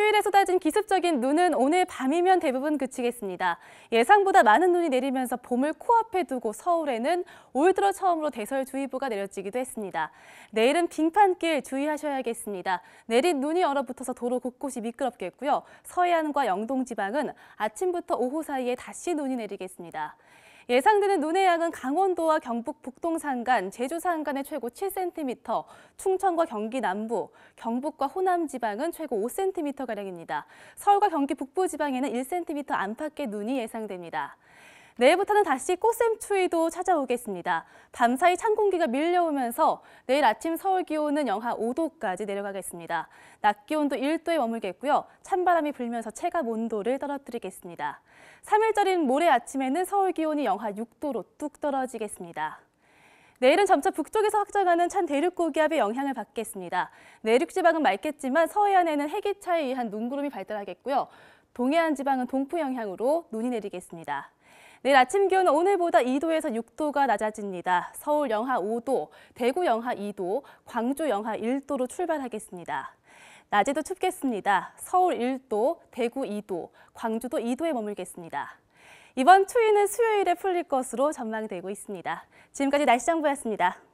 휴일에 쏟아진 기습적인 눈은 오늘 밤이면 대부분 그치겠습니다. 예상보다 많은 눈이 내리면서 봄을 코앞에 두고 서울에는 올 들어 처음으로 대설주의보가 내려지기도 했습니다. 내일은 빙판길 주의하셔야겠습니다. 내린 눈이 얼어붙어서 도로 곳곳이 미끄럽겠고요. 서해안과 영동지방은 아침부터 오후 사이에 다시 눈이 내리겠습니다. 예상되는 눈의 양은 강원도와 경북 북동산간, 제주산간의 최고 7cm, 충청과 경기 남부, 경북과 호남 지방은 최고 5cm가량입니다. 서울과 경기 북부 지방에는 1cm 안팎의 눈이 예상됩니다. 내일부터는 다시 꽃샘추위도 찾아오겠습니다. 밤사이 찬 공기가 밀려오면서 내일 아침 서울 기온은 영하 5도까지 내려가겠습니다. 낮 기온도 1도에 머물겠고요. 찬바람이 불면서 체감 온도를 떨어뜨리겠습니다. 3일절인 모레 아침에는 서울 기온이 영하 6도로 뚝 떨어지겠습니다. 내일은 점차 북쪽에서 확장하는 찬 대륙 고기압의 영향을 받겠습니다. 내륙 지방은 맑겠지만 서해안에는 해기차에 의한 눈구름이 발달하겠고요. 동해안 지방은 동부 영향으로 눈이 내리겠습니다. 내일 아침 기온은 오늘보다 2도에서 6도가 낮아집니다. 서울 영하 5도, 대구 영하 2도, 광주 영하 1도로 출발하겠습니다. 낮에도 춥겠습니다. 서울 1도, 대구 2도, 광주도 2도에 머물겠습니다. 이번 추위는 수요일에 풀릴 것으로 전망되고 있습니다. 지금까지 날씨 정보였습니다.